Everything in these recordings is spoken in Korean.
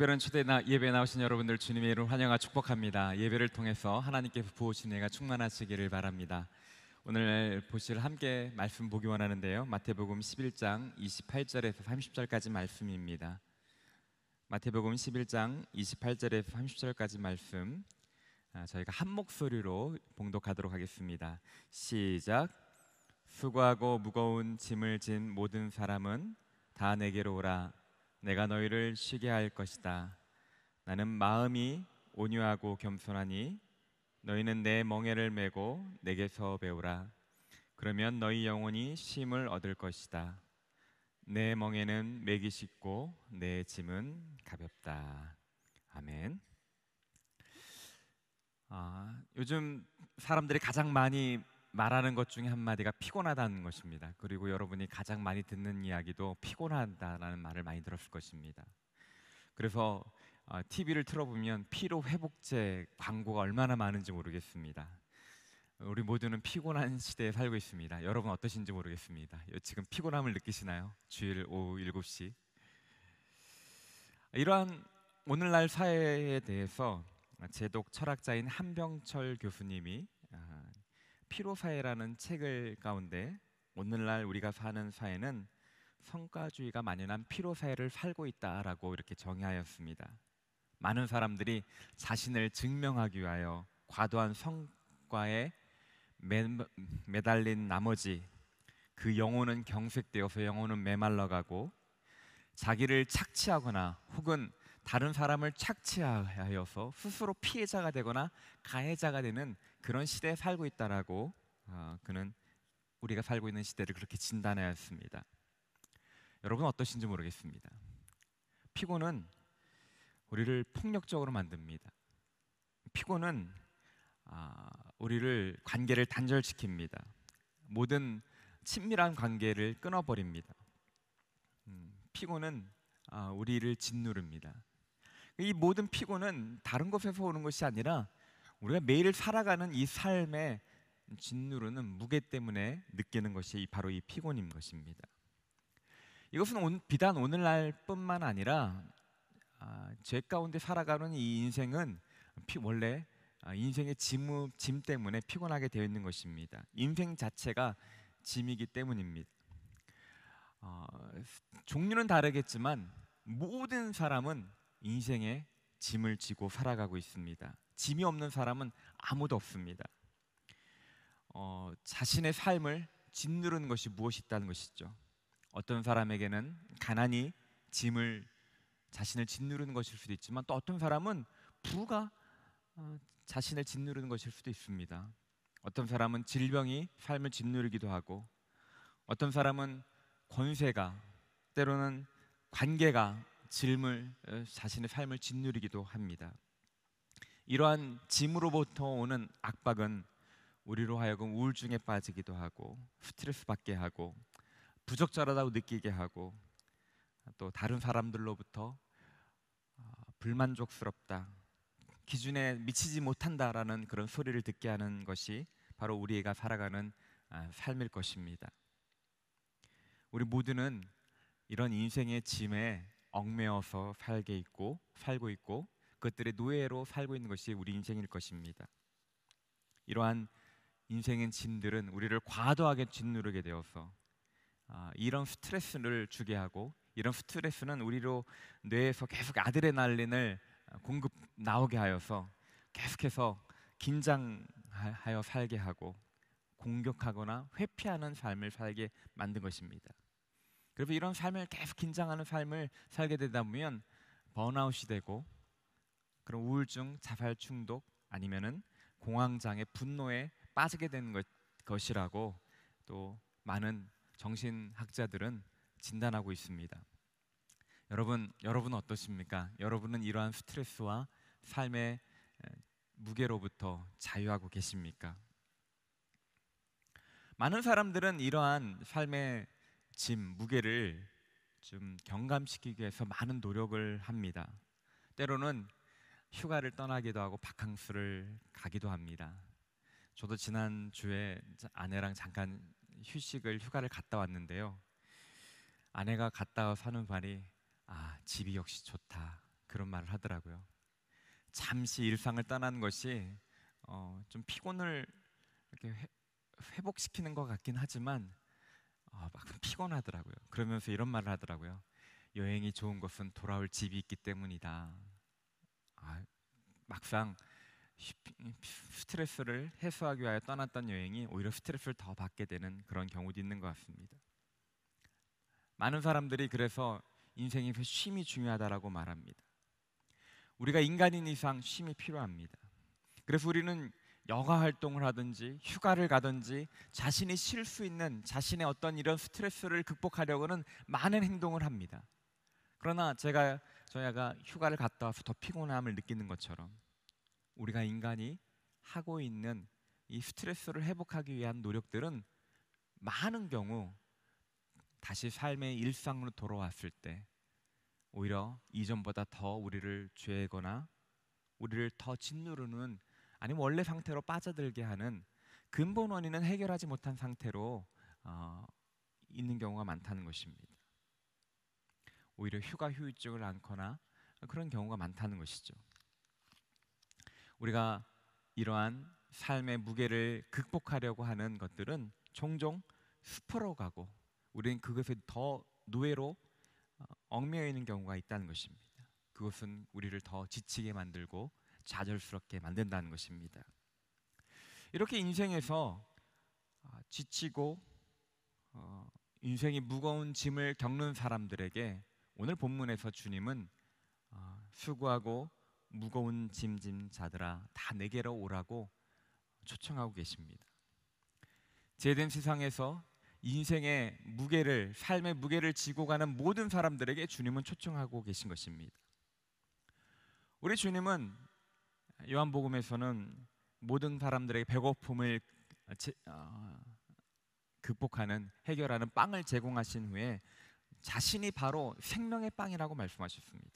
특별한 초대나 예배 나오신 여러분들 주님의 이름 환영과 축복합니다. 예배를 통해서 하나님께서 부으신 혜가 충만하시기를 바랍니다. 오늘 보실 함께 말씀 보기 원하는데요. 마태복음 11장 28절에서 30절까지 말씀입니다. 마태복음 11장 28절에서 30절까지 말씀 아, 저희가 한 목소리로 봉독하도록 하겠습니다. 시작. 수고하고 무거운 짐을 진 모든 사람은 다 내게로 오라. 내가 너희를 쉬게 할 것이다. 나는 마음이 온유하고 겸손하니 너희는 내 멍에를 메고 내게서 배우라. 그러면 너희 영혼이 쉼을 얻을 것이다. 내 멍에는 맥이 쉽고 내 짐은 가볍다. 아멘. 아, 요즘 사람들이 가장 많이 말하는 것 중에 한마디가 피곤하다는 것입니다. 그리고 여러분이 가장 많이 듣는 이야기도 피곤하다라는 말을 많이 들었을 것입니다. 그래서 어, TV를 틀어보면 피로 회복제 광고가 얼마나 많은지 모르겠습니다. 우리 모두는 피곤한 시대에 살고 있습니다. 여러분 어떠신지 모르겠습니다. 지금 피곤함을 느끼시나요? 주일 오후 7시. 이러한 오늘날 사회에 대해서 제독 철학자인 한병철 교수님이 피로 사회라는 책을 가운데 오늘날 우리가 사는 사회는 성과주의가 만연한 피로 사회를 살고 있다라고 이렇게 정의하였습니다. 많은 사람들이 자신을 증명하기 위하여 과도한 성과에 매, 달린 나머지 그 영혼은 경색되어서 영혼은 메말라 가고 자기를 착취하거나 혹은 다른 사람을 착취하여서 스스로 피해자가 되거나 가해자가 되는 그런 시대에 살고 있다라고 어, 그는 우리가 살고 있는 시대를 그렇게 진단하였습니다. 여러분 어떠신지 모르겠습니다. 피곤은 우리를 폭력적으로 만듭니다. 피곤은 아, 우리를 관계를 단절시킵니다. 모든 친밀한 관계를 끊어버립니다. 음, 피곤은 아, 우리를 짓누릅니다. 이 모든 피곤은 다른 곳에서 오는 것이 아니라 우리가 매일 살아가는 이 삶의 짓누르는 무게 때문에 느끼는 것이 바로 이 피곤인 것입니다. 이것은 비단 오늘날뿐만 아니라 아, 죄 가운데 살아가는 이 인생은 피, 원래 아, 인생의 짐, 짐 때문에 피곤하게 되어 있는 것입니다. 인생 자체가 짐이기 때문입니다. 어, 종류는 다르겠지만 모든 사람은 인생의 짐을 지고 살아가고 있습니다. 짐이 없는 사람은 아무도 없습니다. 어, 자신의 삶을 짓누르는 것이 무엇이 있다는 것이죠. 어떤 사람에게는 가난이 짐을 자신을 짓누르는 것일 수도 있지만 또 어떤 사람은 부가 어, 자신을 짓누르는 것일 수도 있습니다. 어떤 사람은 질병이 삶을 짓누르기도 하고 어떤 사람은 권세가 때로는 관계가 질물 어, 자신의 삶을 짓누르기도 합니다. 이러한 짐으로부터 오는 악박은 우리로 하여금 우울증에 빠지기도 하고 스트레스 받게 하고 부적절하다고 느끼게 하고 또 다른 사람들로부터 어, 불만족스럽다 기준에 미치지 못한다라는 그런 소리를 듣게 하는 것이 바로 우리가 살아가는 아, 삶일 것입니다. 우리 모두는 이런 인생의 짐에 얽매여서 살게 있고 살고 있고 그것들의 노예로 살고 있는 것이 우리 인생일 것입니다. 이러한 인생의 진들은 우리를 과도하게 짓누르게 되어서 아, 이런 스트레스를 주게 하고 이런 스트레스는 우리로 뇌에서 계속 아드레날린을 공급 나오게 하여서 계속해서 긴장하여 살게 하고 공격하거나 회피하는 삶을 살게 만든 것입니다. 그래서 이런 삶을 계속 긴장하는 삶을 살게 되다 보면 번아웃이 되고 그런 우울증, 자살 충독 아니면은 공황장애, 분노에 빠지게 되는 것, 것이라고 또 많은 정신학자들은 진단하고 있습니다. 여러분, 여러분 어떠십니까? 여러분은 이러한 스트레스와 삶의 무게로부터 자유하고 계십니까? 많은 사람들은 이러한 삶의 짐, 무게를 좀 경감시키기 위해서 많은 노력을 합니다. 때로는 휴가를 떠나기도 하고 바캉스를 가기도 합니다. 저도 지난 주에 아내랑 잠깐 휴식을 휴가를 갔다 왔는데요. 아내가 갔다 와서 하는 말이 아 집이 역시 좋다 그런 말을 하더라고요. 잠시 일상을 떠나는 것이 어, 좀 피곤을 이렇게 회, 회복시키는 것 같긴 하지만 어, 막 피곤하더라고요. 그러면서 이런 말을 하더라고요. 여행이 좋은 것은 돌아올 집이 있기 때문이다. 아, 막상 스트레스를 해소하기 위하여 떠났던 여행이 오히려 스트레스를 더 받게 되는 그런 경우도 있는 것 같습니다. 많은 사람들이 그래서 인생에서 쉼이 중요하다라고 말합니다. 우리가 인간인 이상 쉼이 필요합니다. 그래서 우리는 여가 활동을 하든지 휴가를 가든지 자신이 쉴 수 있는 자신의 어떤 이런 스트레스를 극복하려고는 많은 행동을 합니다. 그러나 제가 저희가 휴가를 갔다 와서 더 피곤함을 느끼는 것처럼 우리가 인간이 하고 있는 이 스트레스를 회복하기 위한 노력들은 많은 경우 다시 삶의 일상으로 돌아왔을 때 오히려 이전보다 더 우리를 죄거나 우리를 더 짓누르는 아니면 원래 상태로 빠져들게 하는 근본 원인은 해결하지 못한 상태로 어, 있는 경우가 많다는 것입니다. 오히려 휴가 휴유증을 안거나 그런 경우가 많다는 것이죠. 우리가 이러한 삶의 무게를 극복하려고 하는 것들은 종종 숲으로 가고 우리는 그것에 더 노예로 어, 얽매여 있는 경우가 있다는 것입니다. 그것은 우리를 더 지치게 만들고 좌절스럽게 만든다는 것입니다. 이렇게 인생에서 어, 지치고 어, 인생이 무거운 짐을 겪는 사람들에게 오늘 본문에서 주님은 어, 수고하고 무거운 짐짐 자들아 다 내게로 오라고 초청하고 계십니다. 죄된 세상에서 인생의 무게를 삶의 무게를 지고 가는 모든 사람들에게 주님은 초청하고 계신 것입니다. 우리 주님은 요한복음에서는 모든 사람들에게 배고픔을 어, 극복하는 해결하는 빵을 제공하신 후에 자신이 바로 생명의 빵이라고 말씀하셨습니다.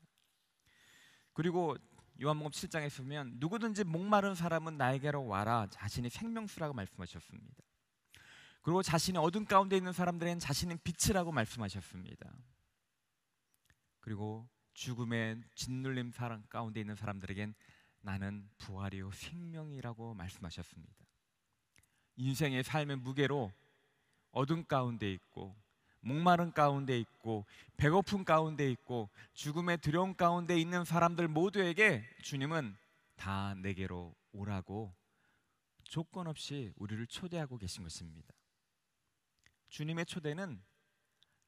그리고 요한복음 7장에 보면 누구든지 목마른 사람은 나에게로 와라 자신이 생명수라고 말씀하셨습니다. 그리고 자신이 어둠 가운데 있는 사람들은 자신은 빛이라고 말씀하셨습니다. 그리고 죽음의 짓눌림 사람 가운데 있는 사람들에겐 나는 부활이요 생명이라고 말씀하셨습니다. 인생의 삶의 무게로 어둠 가운데 있고 목마른 가운데 있고 배고픈 가운데 있고 죽음의 두려움 가운데 있는 사람들 모두에게 주님은 다 내게로 오라고 조건 없이 우리를 초대하고 계신 것입니다. 주님의 초대는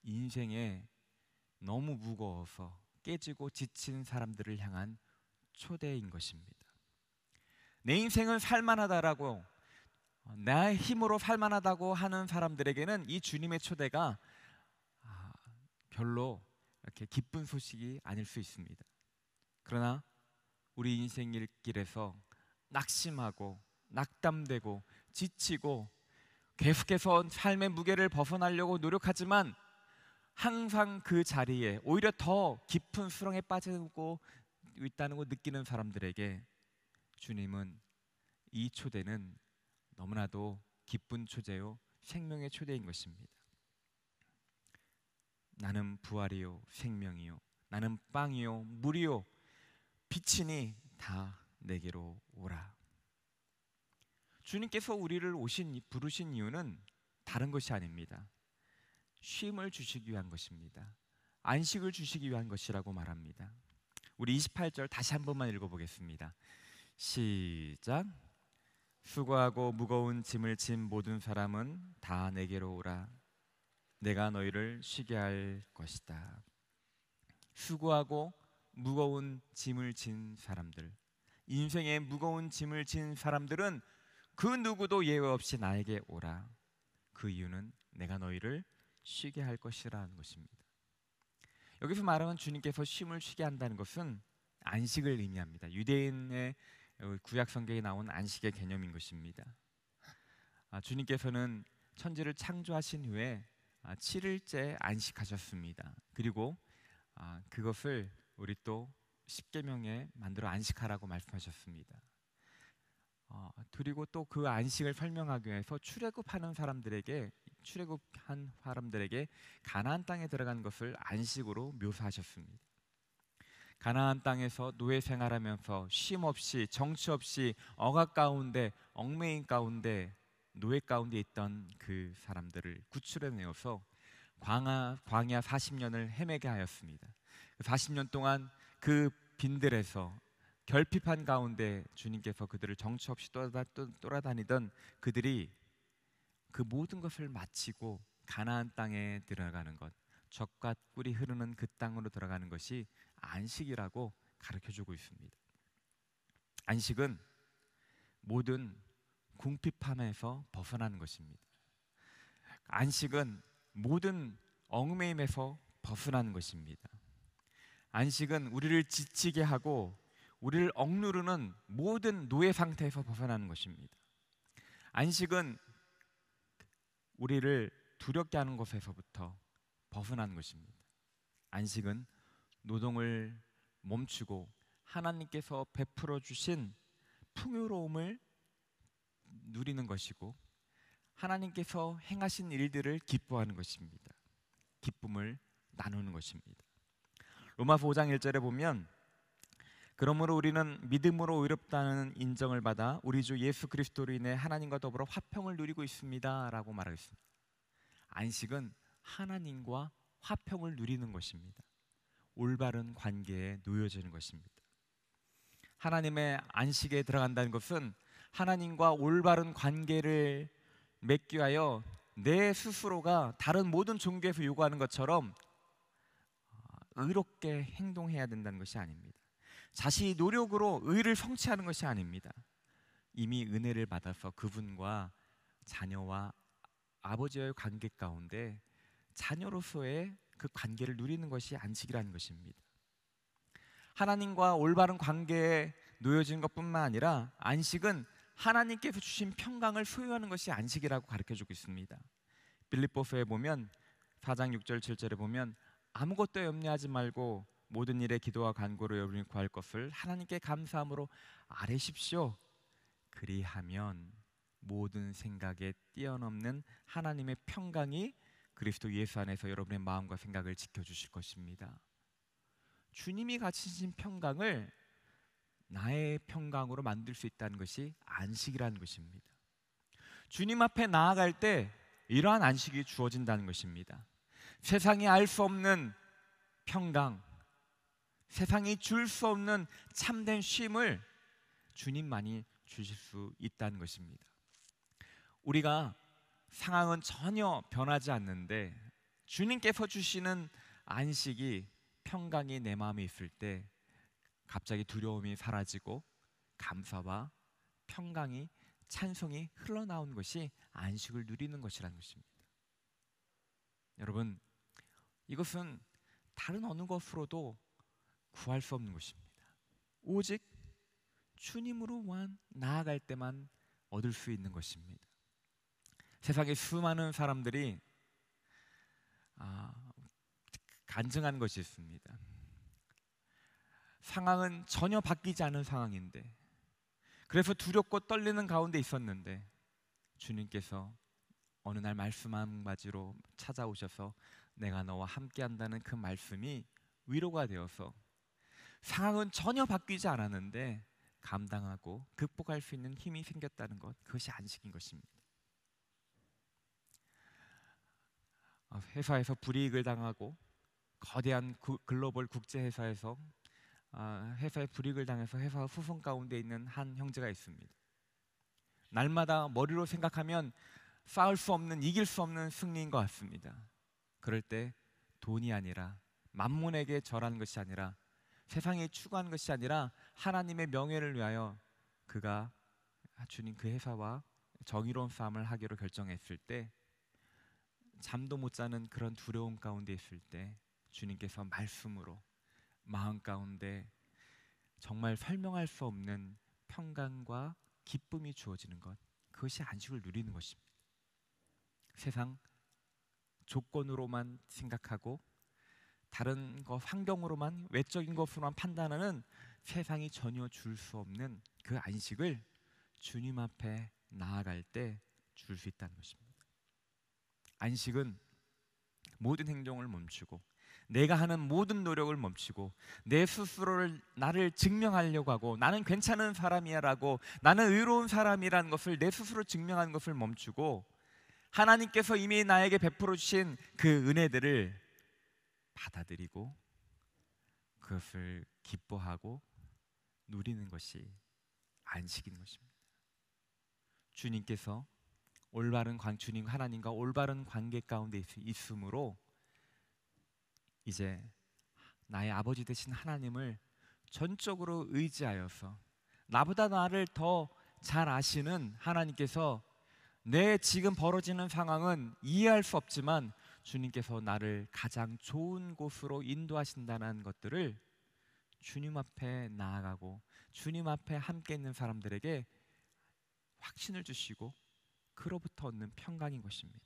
인생에 너무 무거워서 깨지고 지친 사람들을 향한 초대인 것입니다. 내 인생은 살만하다라고 나의 힘으로 살만하다고 하는 사람들에게는 이 주님의 초대가 별로 이렇게 기쁜 소식이 아닐 수 있습니다. 그러나 우리 인생 길에서 낙심하고 낙담되고 지치고 계속해서 삶의 무게를 벗어나려고 노력하지만 항상 그 자리에 오히려 더 깊은 수렁에 빠지고 있다는 걸 느끼는 사람들에게 주님은 이 초대는 너무나도 기쁜 초대요 생명의 초대인 것입니다. 나는 부활이요 생명이요 나는 빵이요 물이요 빛이니 다 내게로 오라. 주님께서 우리를 오신 부르신 이유는 다른 것이 아닙니다. 쉼을 주시기 위한 것입니다. 안식을 주시기 위한 것이라고 말합니다. 우리 28절 다시 한 번만 읽어보겠습니다. 시작. 수고하고 무거운 짐을 진 모든 사람은 다 내게로 오라. 내가 너희를 쉬게 할 것이다. 수고하고 무거운 짐을 진 사람들, 인생에 무거운 짐을 진 사람들은 그 누구도 예외 없이 나에게 오라. 그 이유는 내가 너희를 쉬게 할 것이라는 것입니다. 여기서 말하는 주님께서 쉼을 쉬게 한다는 것은 안식을 의미합니다. 유대인의 구약 성경에 나온 안식의 개념인 것입니다. 아, 주님께서는 천지를 창조하신 후에 7일째 아, 안식하셨습니다. 그리고 아, 그것을 우리 또 십계명에 만들어 안식하라고 말씀하셨습니다. 어, 그리고 또 그 안식을 설명하기 위해서 출애굽하는 사람들에게 출애굽한 사람들에게 가나안 땅에 들어간 것을 안식으로 묘사하셨습니다. 가나안 땅에서 노예 생활하면서 쉼 없이 정치 없이 억압 가운데 얽매인 가운데 노예 가운데 있던 그 사람들을 구출해내어서 광야, 광야 40년을 헤매게 하였습니다. 40년 그 동안 그 빈들에서 결핍한 가운데 주님께서 그들을 정처 없이 돌아다, 니던 그들이 그 모든 것을 마치고 가나안 땅에 들어가는 것, 적과 꿀이 흐르는 그 땅으로 들어가는 것이 안식이라고 가르쳐 주고 있습니다. 안식은 모든 궁핍함에서 벗어나는 것입니다. 안식은 모든 얽매임에서 벗어나는 것입니다. 안식은 우리를 지치게 하고 우리를 억누르는 모든 노예 상태에서 벗어나는 것입니다. 안식은 우리를 두렵게 하는 것에서부터 벗어나는 것입니다. 안식은 노동을 멈추고 하나님께서 베풀어 주신 풍요로움을 누리는 것이고 하나님께서 행하신 일들을 기뻐하는 것입니다. 기쁨을 나누는 것입니다. 로마서 5장 1절에 보면 그러므로 우리는 믿음으로 의롭다는 인정을 받아 우리 주 예수 그리스도로 인해 하나님과 더불어 화평을 누리고 있습니다라고 말하고 있습니다. 안식은 하나님과 화평을 누리는 것입니다. 올바른 관계에 놓여지는 것입니다. 하나님의 안식에 들어간다는 것은 하나님과 올바른 관계를 맺기 위하여 내 스스로가 다른 모든 종교에서 요구하는 것처럼 아, 의롭게 행동해야 된다는 것이 아닙니다. 자신이 노력으로 의를 성취하는 것이 아닙니다. 이미 은혜를 받아서 그분과 자녀와 아버지의 관계 가운데 자녀로서의 그 관계를 누리는 것이 안식이라는 것입니다. 하나님과 올바른 관계에 놓여진 것뿐만 아니라 안식은 하나님께서 주신 평강을 소유하는 것이 안식이라고 가르쳐 주고 있습니다. 빌립보서에 보면 4장 6절 7절에 보면 아무것도 염려하지 말고 모든 일에 기도와 간구로 여러분이 구할 것을 하나님께 감사함으로 아뢰십시오. 그리하면 모든 생각에 뛰어넘는 하나님의 평강이 그리스도 예수 안에서 여러분의 마음과 생각을 지켜 주실 것입니다. 주님이 가지신 평강을 나의 평강으로 만들 수 있다는 것이 안식이라는 것입니다. 주님 앞에 나아갈 때 이러한 안식이 주어진다는 것입니다. 세상이 알 수 없는 평강, 세상이 줄 수 없는 참된 쉼을 주님만이 주실 수 있다는 것입니다. 우리가 상황은 전혀 변하지 않는데 주님께서 주시는 안식이 평강이 내 마음에 있을 때 갑자기 두려움이 사라지고 감사와 평강이 찬송이 흘러나온 것이 안식을 누리는 것이라는 것입니다. 여러분, 이것은 다른 어느 것으로도 구할 수 없는 것입니다. 오직 주님으로만 나아갈 때만 얻을 수 있는 것입니다. 세상의 수많은 사람들이 아, 간증한 것이 있습니다. 상황은 전혀 바뀌지 않은 상황인데 그래서 두렵고 떨리는 가운데 있었는데 주님께서 어느 날 말씀 한마디로 찾아오셔서 내가 너와 함께 한다는 그 말씀이 위로가 되어서 상황은 전혀 바뀌지 않았는데 감당하고 극복할 수 있는 힘이 생겼다는 것 그것이 안식인 것입니다. 아, 회사에서 불이익을 당하고 거대한 글로벌 국제 회사에서 회사에 아, 불이익을 당해서 회사 후손 가운데 있는 한 형제가 있습니다. 날마다 머리로 생각하면 싸울 수 없는 이길 수 없는 승리인 것 같습니다. 그럴 때 돈이 아니라 만문에게 절한 것이 아니라 세상에 추구한 것이 아니라 하나님의 명예를 위하여 그가 주님 그 회사와 정의로운 싸움을 하기로 결정했을 때 잠도 못 자는 그런 두려움 가운데 있을 때 주님께서 말씀으로 마음 가운데 정말 설명할 수 없는 평강과 기쁨이 주어지는 것 그것이 안식을 누리는 것입니다. 세상 조건으로만 생각하고 다른 것 환경으로만 외적인 것으로만 판단하는 세상이 전혀 줄 수 없는 그 안식을 주님 앞에 나아갈 때 줄 수 있다는 것입니다. 안식은 모든 행동을 멈추고 내가 하는 모든 노력을 멈추고 내 스스로를 나를 증명하려고 하고 나는 괜찮은 사람이야라고 나는 의로운 사람이라는 것을 내 스스로 증명하는 것을 멈추고 하나님께서 이미 나에게 베풀어 주신 그 은혜들을 받아들이고 그것을 기뻐하고 누리는 것이 안식인 것입니다. 주님께서 올바른 광 주님 하나님과 올바른 관계 가운데 있음으로 이제 나의 아버지 되신 하나님을 전적으로 의지하여서 나보다 나를 더 잘 아시는 하나님께서 내 지금 벌어지는 상황은 이해할 수 없지만 주님께서 나를 가장 좋은 곳으로 인도하신다는 것들을 주님 앞에 나아가고 주님 앞에 함께 있는 사람들에게 확신을 주시고 그로부터 얻는 평강인 것입니다.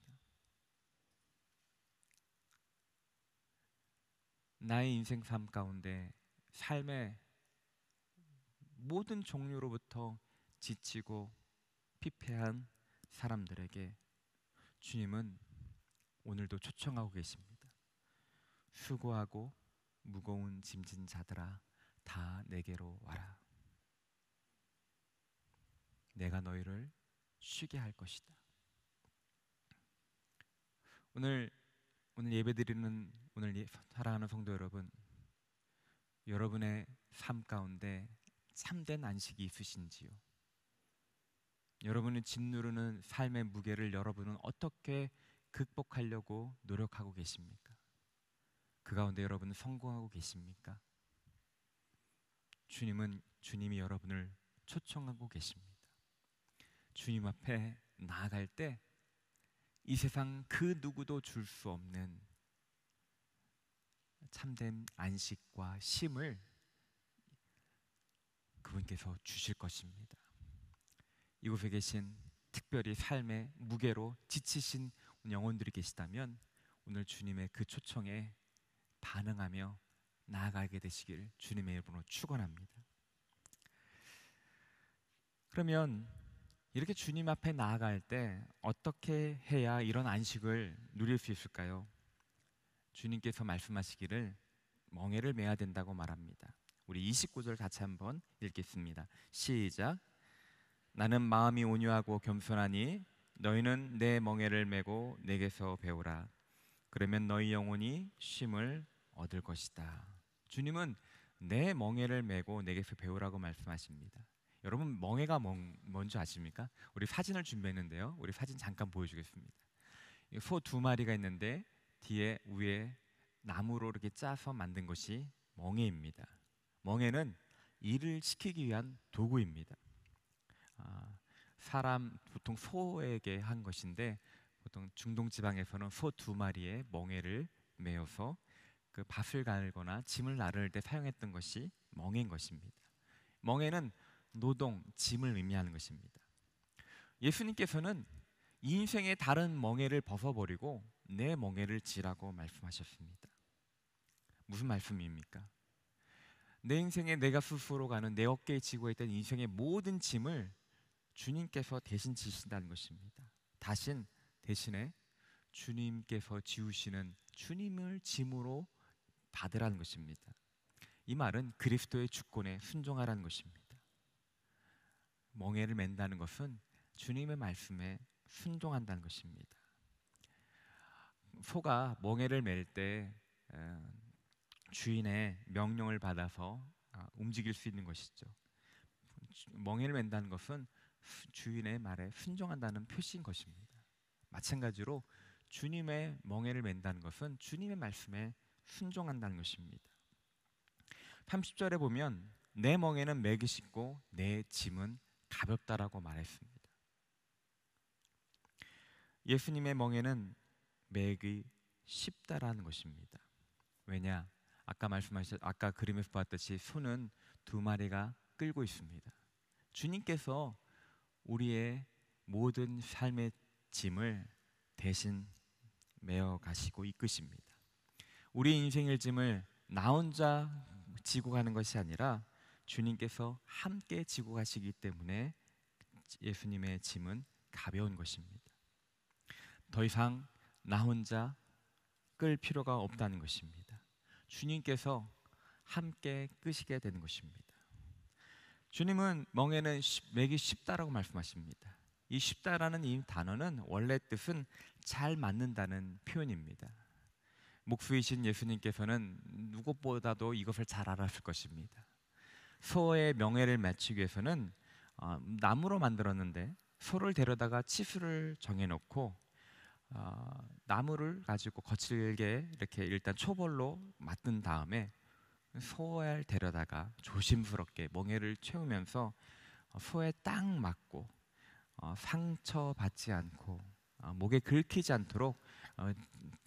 나의 인생 삶 가운데 삶의 모든 종류로부터 지치고 피폐한 사람들에게 주님은 오늘도 초청하고 계십니다. 수고하고 무거운 짐진 자들아 다 내게로 와라. 내가 너희를 쉬게 할 것이다. 오늘 오늘 예배드리는 오늘 예, 사랑하는 성도 여러분, 여러분의 삶 가운데 참된 안식이 있으신지요? 여러분이 짓누르는 삶의 무게를 여러분은 어떻게 극복하려고 노력하고 계십니까? 그 가운데 여러분은 성공하고 계십니까? 주님은 주님이 여러분을 초청하고 계십니다. 주님 앞에 나아갈 때이 세상 그 누구도 줄 수 없는 참된 안식과 심을 그분께서 주실 것입니다. 이곳에 계신 특별히 삶의 무게로 지치신 영혼들이 계시다면 오늘 주님의 그 초청에 반응하며 나아가게 되시길 주님의 이름으로 축원합니다. 그러면 이렇게 주님 앞에 나아갈 때 어떻게 해야 이런 안식을 누릴 수 있을까요? 주님께서 말씀하시기를 멍에를 매야 된다고 말합니다. 우리 29절 같이 한번 읽겠습니다. 시작. 나는 마음이 온유하고 겸손하니 너희는 내 멍에를 메고 내게서 배우라. 그러면 너희 영혼이 쉼을 얻을 것이다. 주님은 내 멍에를 메고 내게서 배우라고 말씀하십니다. 여러분 멍해가 뭔, 뭔지 아십니까? 우리 사진을 준비했는데요. 우리 사진 잠깐 보여주겠습니다. 소 두 마리가 있는데 뒤에 위에 나무로 이렇게 짜서 만든 것이 멍해입니다. 멍해는 일을 시키기 위한 도구입니다. 아, 사람 보통 소에게 한 것인데 보통 중동 지방에서는 소 두 마리의 멍해를 메어서 그 밭을 가거나 짐을 나를 때 사용했던 것이 멍해인 것입니다. 멍해는 노동, 짐을 의미하는 것입니다. 예수님께서는 인생의 다른 멍해를 벗어버리고 내 멍해를 지라고 말씀하셨습니다. 무슨 말씀입니까? 내 인생에 내가 스스로 가는 내 어깨에 지고 있던 인생의 모든 짐을 주님께서 대신 지신다는 것입니다. 다신 대신에 주님께서 지우시는 주님을 짐으로 받으라는 것입니다. 이 말은 그리스도의 주권에 순종하라는 것입니다. 멍해를 맨다는 것은 주님의 말씀에 순종한다는 것입니다. 소가 멍해를 맬 때 주인의 명령을 받아서 아, 움직일 수 있는 것이죠. 멍해를 맨다는 것은 주인의 말에 순종한다는 표시인 것입니다. 마찬가지로 주님의 멍해를 맨다는 것은 주님의 말씀에 순종한다는 것입니다. 30절에 보면 내 멍에는 매기 쉽고 내 짐은 가볍다라고 말했습니다. 예수님의 멍에는 맥이 쉽다라는 것입니다. 왜냐? 아까 말씀하셨 아까 그림에서 봤듯이 소는 두 마리가 끌고 있습니다. 주님께서 우리의 모든 삶의 짐을 대신 메어 가시고 이끄십니다. 우리 인생의 짐을 나 혼자 지고 가는 것이 아니라 주님께서 함께 지고 가시기 때문에 예수님의 짐은 가벼운 것입니다. 더 이상 나 혼자 끌 필요가 없다는 것입니다. 주님께서 함께 끄시게 되는 것입니다. 주님은 멍에는 맥이 쉽다라고 말씀하십니다. 이 쉽다라는 이 단어는 원래 뜻은 잘 맞는다는 표현입니다. 목수이신 예수님께서는 누구보다도 이것을 잘 알았을 것입니다. 소의 명예를 맞추기 위해서는 어, 나무로 만들었는데 소를 데려다가 치수를 정해놓고 어, 나무를 가지고 거칠게 이렇게 일단 초벌로 맞든 다음에 소를 데려다가 조심스럽게 멍에를 채우면서 어, 소에 딱 맞고 어, 상처 받지 않고 어, 목에 긁히지 않도록 어,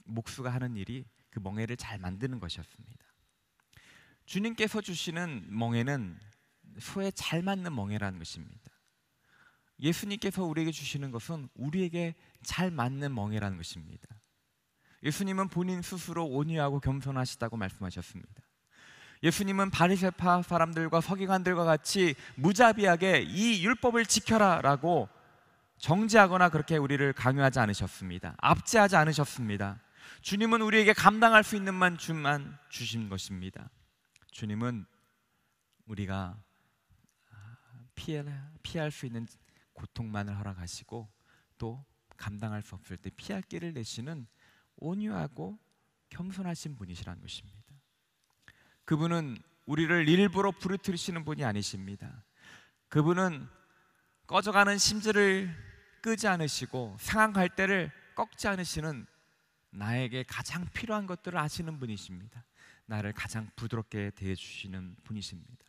목수가 하는 일이 그 멍에를 잘 만드는 것이었습니다. 주님께서 주시는 멍에는 소에 잘 맞는 멍에라는 것입니다. 예수님께서 우리에게 주시는 것은 우리에게 잘 맞는 멍에라는 것입니다. 예수님은 본인 스스로 온유하고 겸손하시다고 말씀하셨습니다. 예수님은 바리새파 사람들과 서기관들과 같이 무자비하게 이 율법을 지켜라라고 정지하거나 그렇게 우리를 강요하지 않으셨습니다. 압제하지 않으셨습니다. 주님은 우리에게 감당할 수 있는 만큼만 주신 것입니다. 주님은 우리가 피할, 피할 수 있는 고통만을 허락하시고 또 감당할 수 없을 때 피할 길을 내시는 온유하고 겸손하신 분이시라는 것입니다. 그분은 우리를 일부러 부르트리시는 분이 아니십니다. 그분은 꺼져가는 심지를 끄지 않으시고 상한 갈대를 꺾지 않으시는 나에게 가장 필요한 것들을 아시는 분이십니다. 나를 가장 부드럽게 대해주시는 분이십니다.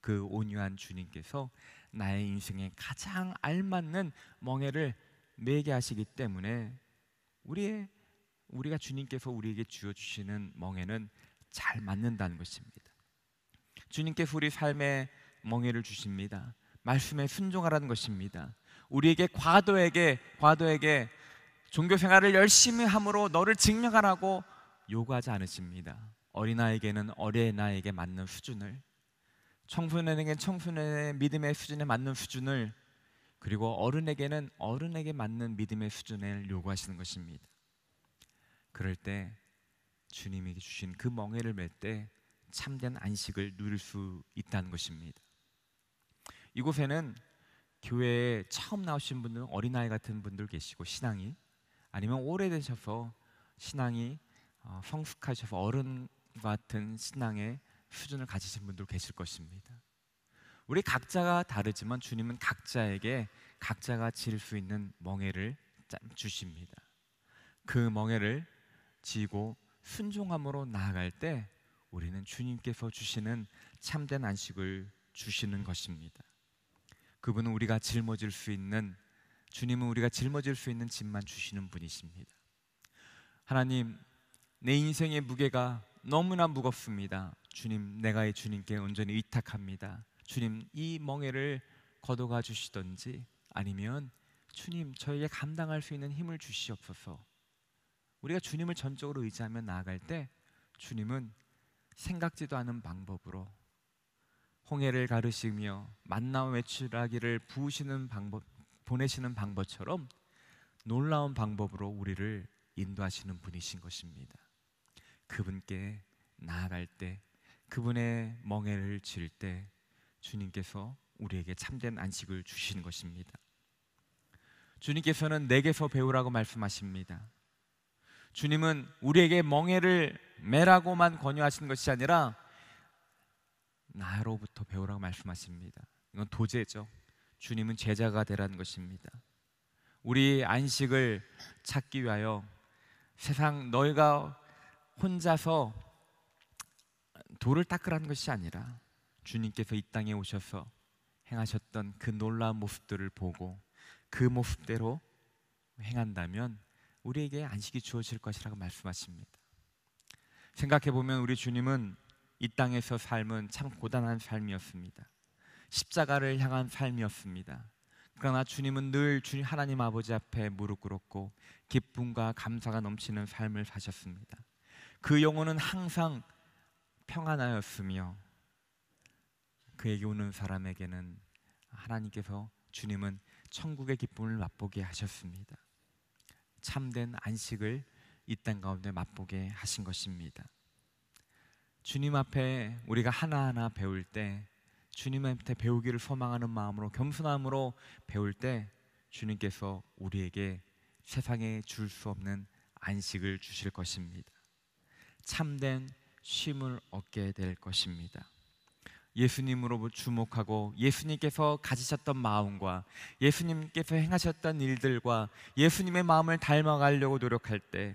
그 온유한 주님께서 나의 인생에 가장 알맞는 멍해를 매게 하시기 때문에 우리의 우리가 주님께서 우리에게 주어 주시는 멍에는 잘 맞는다는 것입니다. 주님께서 우리 삶에 멍에를 주십니다. 말씀에 순종하라는 것입니다. 우리에게 과도에게 과도에게 종교 생활을 열심히 함으로 너를 증명하라고 요구하지 않으십니다. 어린아이에게는 어린아이에게 맞는 수준을 청소년에게는 청소년의 믿음의 수준에 맞는 수준을 그리고 어른에게는 어른에게 맞는 믿음의 수준을 요구하시는 것입니다. 그럴 때 주님이 주신 그 멍에를 맬 때 참된 안식을 누릴 수 있다는 것입니다. 이곳에는 교회에 처음 나오신 분들 어린아이 같은 분들 계시고 신앙이 아니면 오래되셔서 신앙이 어, 성숙하셔서 어른 같은 신앙의 수준을 가지신 분들 계실 것입니다. 우리 각자가 다르지만 주님은 각자에게 각자가 지수 있는 멍해를 주십니다. 그 멍해를 지고 순종함으로 나아갈 때 우리는 주님께서 주시는 참된 안식을 주시는 것입니다. 그분은 우리가 짊어질 수 있는 주님은 우리가 짊어질 수 있는 짐만 주시는 분이십니다. 하나님, 내 인생의 무게가 너무나 무겁습니다. 주님, 내가 이 주님께 온전히 의탁합니다. 주님, 이 멍에를 걷어가 주시던지 아니면 주님, 저에게 감당할 수 있는 힘을 주시옵소서. 우리가 주님을 전적으로 의지하며 나아갈 때 주님은 생각지도 않은 방법으로 홍해를 가르시며 만나와 외출하기를 부으시는 방법 보내시는 방법처럼 놀라운 방법으로 우리를 인도하시는 분이신 것입니다. 그분께 나아갈 때 그분의 멍에를 질때 주님께서 우리에게 참된 안식을 주시 것입니다. 주님께서는 내게서 배우라고 말씀하십니다. 주님은 우리에게 멍해를 매라고만 권유하신 것이 아니라 나로부터 배우라고 말씀하십니다. 이건 도제죠. 주님은 제자가 되라는 것입니다. 우리 안식을 찾기 위하여 세상 너희가 혼자서 돌을 닦으라는 것이 아니라 주님께서 이 땅에 오셔서 행하셨던 그 놀라운 모습들을 보고 그 모습대로 행한다면 우리에게 안식이 주어질 것이라고 말씀하십니다. 생각해 보면 우리 주님은 이 땅에서 삶은 참 고단한 삶이었습니다. 십자가를 향한 삶이었습니다. 그러나 주님은 늘 주님 하나님 아버지 앞에 무릎 꿇었고 기쁨과 감사가 넘치는 삶을 사셨습니다. 그 영혼은 항상 평안하였으며 그에게 오는 사람에게는 하나님께서 주님은 천국의 기쁨을 맛보게 하셨습니다. 참된 안식을 이 땅 가운데 맛보게 하신 것입니다. 주님 앞에 우리가 하나하나 배울 때 주님한테 배우기를 소망하는 마음으로 겸손함으로 배울 때 주님께서 우리에게 세상에 줄 수 없는 안식을 주실 것입니다. 참된 쉼을 얻게 될 것입니다. 예수님으로 주목하고 예수님께서 가지셨던 마음과 예수님께서 행하셨던 일들과 예수님의 마음을 닮아가려고 노력할 때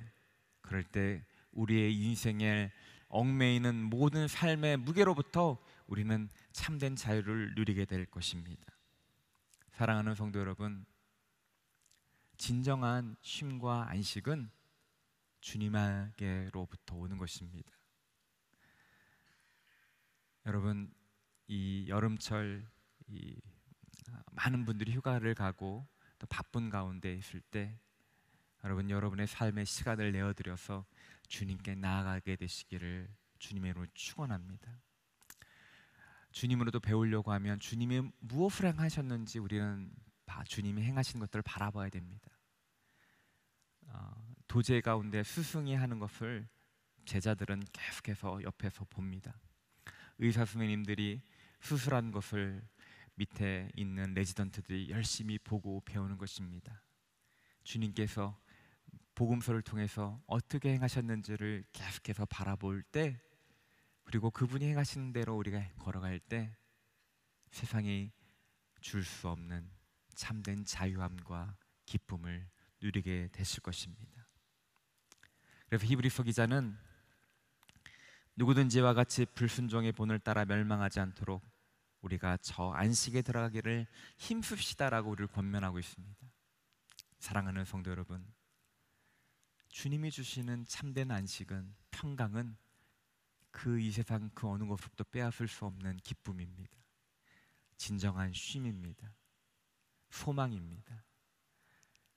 그럴 때 우리의 인생에 얽매이는 모든 삶의 무게로부터 우리는 참된 자유를 누리게 될 것입니다. 사랑하는 성도 여러분, 진정한 쉼과 안식은 주님에게로부터 오는 것입니다. 여러분 이 여름철 이 아, 많은 분들이 휴가를 가고 또 바쁜 가운데 있을 때 여러분 여러분의 삶의 시간을 내어 드려서 주님께 나아가게 되시기를 주님으로 축원합니다. 주님으로도 배우려고 하면 주님이 무엇을 행하셨는지 우리는 주님이 행하신 것들을 바라봐야 됩니다. 어, 도제 가운데 스승이 하는 것을 제자들은 계속해서 옆에서 봅니다. 의사 선생님들이 수술한 것을 밑에 있는 레지던트들이 열심히 보고 배우는 것입니다. 주님께서 복음서를 통해서 어떻게 행하셨는지를 계속해서 바라볼 때 그리고 그분이 행하시는 대로 우리가 걸어갈 때 세상이 줄 수 없는 참된 자유함과 기쁨을 누리게 되실 것입니다. 그래서 히브리서 기자는 누구든지와 같이 불순종의 본을 따라 멸망하지 않도록 우리가 저 안식에 들어가기를 힘씁시다라고 우리를 권면하고 있습니다. 사랑하는 성도 여러분, 주님이 주시는 참된 안식은 평강은 그 이 세상 그 어느 것부도 빼앗을 수 없는 기쁨입니다. 진정한 쉼입니다. 소망입니다.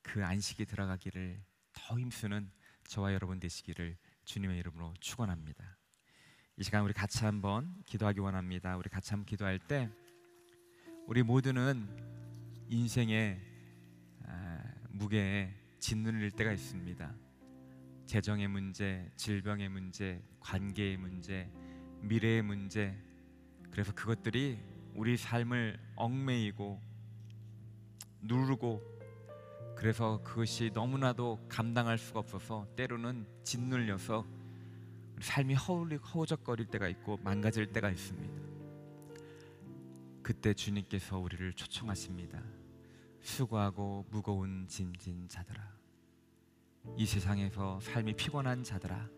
그 안식에 들어가기를 더 힘쓰는 저와 여러분 되시기를 주님의 이름으로 축원합니다. 이 시간 우리 같이 한번 기도하기 원합니다. 우리 같이 한번 기도할 때 우리 모두는 인생의 아, 무게에 짓눌릴 때가 있습니다. 재정의 문제, 질병의 문제, 관계의 문제, 미래의 문제. 그래서 그것들이 우리 삶을 얽매이고 누르고 그래서 그것이 너무나도 감당할 수가 없어서 때로는 짓눌려서 삶이 허울, 허우적거릴 때가 있고 망가질 때가 있습니다. 그때 주님께서 우리를 초청하십니다. 수고하고 무거운 짐진 자들아, 이 세상에서 삶이 피곤한 자들아,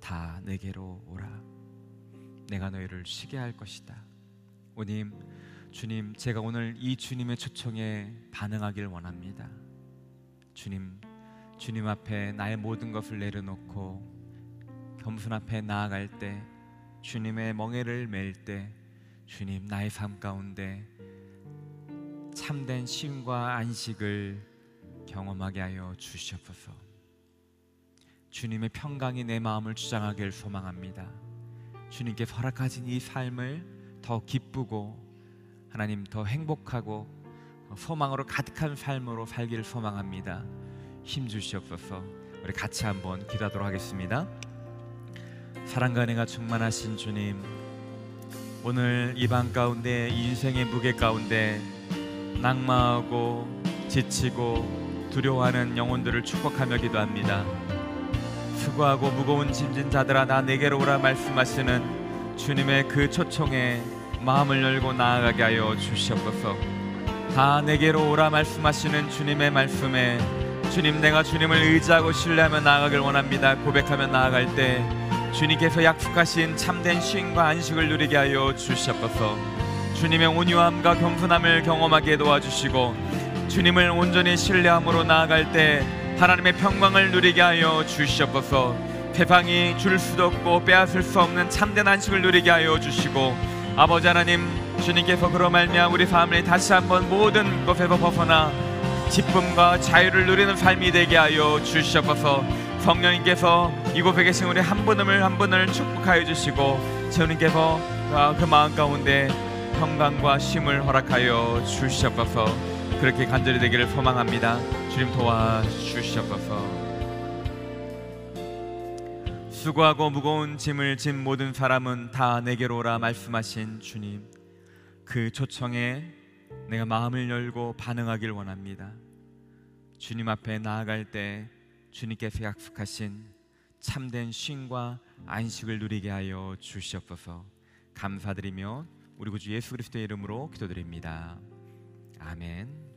다 내게로 오라. 내가 너희를 쉬게 할 것이다. 오님, 주님, 제가 오늘 이 주님의 초청에 반응하길 원합니다. 주님, 주님 앞에 나의 모든 것을 내려놓고 겸손 앞에 나아갈 때, 주님의 멍에를 메일 때, 주님 나의 삶 가운데 참된 쉼과 안식을 경험하게 하여 주시옵소서. 주님의 평강이 내 마음을 주장하길 소망합니다. 주님께 허락하신 이 삶을 더 기쁘고 하나님 더 행복하고 소망으로 가득한 삶으로 살기를 소망합니다. 힘 주시옵소서. 우리 같이 한번 기도하도록 하겠습니다. 사랑과 은혜가 충만하신 주님, 오늘 이밤 가운데 인생의 무게 가운데 낙마하고 지치고 두려워하는 영혼들을 축복하며 기도합니다. 수고하고 무거운 짐진 자들아 나 내게로 오라 말씀하시는 주님의 그 초청에 마음을 열고 나아가게 하여 주시옵소서. 다 내게로 오라 말씀하시는 주님의 말씀에 주님 내가 주님을 의지하고 신뢰하며 나아가길 원합니다 고백하며 나아갈 때 주님께서 약속하신 참된 쉼과 안식을 누리게 하여 주시옵소서 주님의 온유함과 겸손함을 경험하게 도와주시고 주님을 온전히 신뢰함으로 나아갈 때 하나님의 평강을 누리게 하여 주시옵소서 세상이 줄 수도 없고 빼앗을 수 없는 참된 안식을 누리게 하여 주시고 아버지 하나님 주님께서 그로 말미암 우리 삶을 다시 한번 모든 것에서 벗어나 기쁨과 자유를 누리는 삶이 되게 하여 주시옵소서 성령님께서 이곳에 계신 우리 한 분을 한 분을 축복하여 주시고 주님께서 아, 그 마음 가운데 평강과 쉼을 허락하여 주시옵소서 그렇게 간절히 되기를 소망합니다 주님 도와주시옵소서 수고하고 무거운 짐을 진 모든 사람은 다 내게로 오라 말씀하신 주님 그 초청에 내가 마음을 열고 반응하길 원합니다. 주님 앞에 나아갈 때 주님께서 약속하신 참된 쉼과 안식을 누리게 하여 주시옵소서. 감사드리며 우리 구주 예수 그리스도의 이름으로 기도드립니다. 아멘.